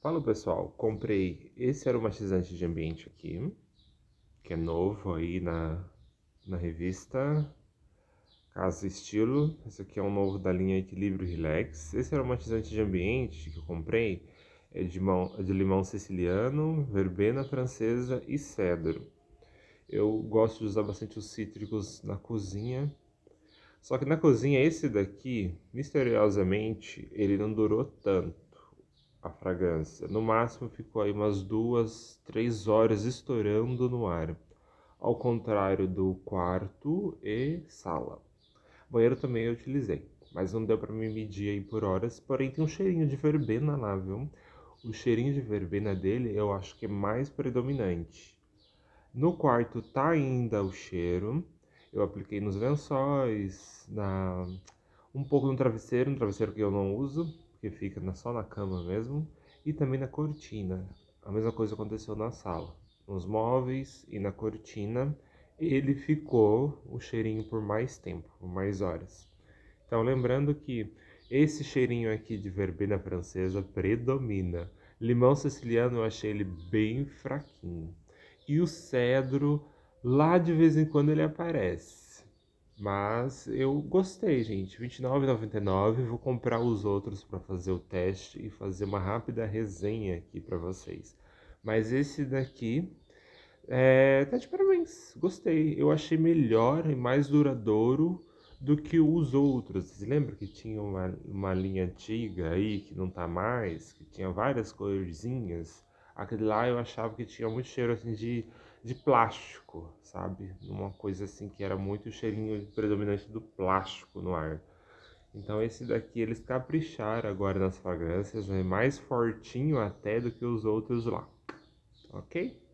Fala pessoal, comprei esse aromatizante de ambiente aqui, que é novo aí na, na revista Casa Estilo. Esse aqui é um novo da linha Equilíbrio Relax. Esse aromatizante de ambiente que eu comprei é de, mão, é de limão siciliano, verbena francesa e cedro. Eu gosto de usar bastante os cítricos na cozinha. Só que na cozinha esse daqui, misteriosamente, ele não durou tanto a fragrância. No máximo ficou aí umas duas, três horas estourando no ar, ao contrário do quarto e sala. Banheiro também eu utilizei, mas não deu para me medir aí por horas, porém tem um cheirinho de verbena lá, viu? O cheirinho de verbena dele eu acho que é mais predominante. No quarto tá ainda o cheiro. Eu apliquei nos lençóis, na um pouco no travesseiro, um travesseiro que eu não uso, que fica só na cama mesmo, e também na cortina. A mesma coisa aconteceu na sala. Nos móveis e na cortina, ele ficou o cheirinho por mais tempo, por mais horas. Então, lembrando que esse cheirinho aqui de verbena francesa predomina. Limão siciliano eu achei ele bem fraquinho. E o cedro, lá de vez em quando ele aparece. Mas eu gostei, gente. R$29,99. Vou comprar os outros para fazer o teste e fazer uma rápida resenha aqui para vocês. Mas esse daqui é, tá de parabéns. Gostei. Eu achei melhor e mais duradouro do que os outros. Vocês lembram que tinha uma, uma linha antiga aí que não tá mais? Que tinha várias corzinhas? Aquele lá eu achava que tinha muito cheiro assim de, de plástico, sabe? Uma coisa assim que era muito cheirinho predominante do plástico no ar. Então esse daqui eles capricharam agora nas fragrâncias, é mais fortinho até do que os outros lá. OK?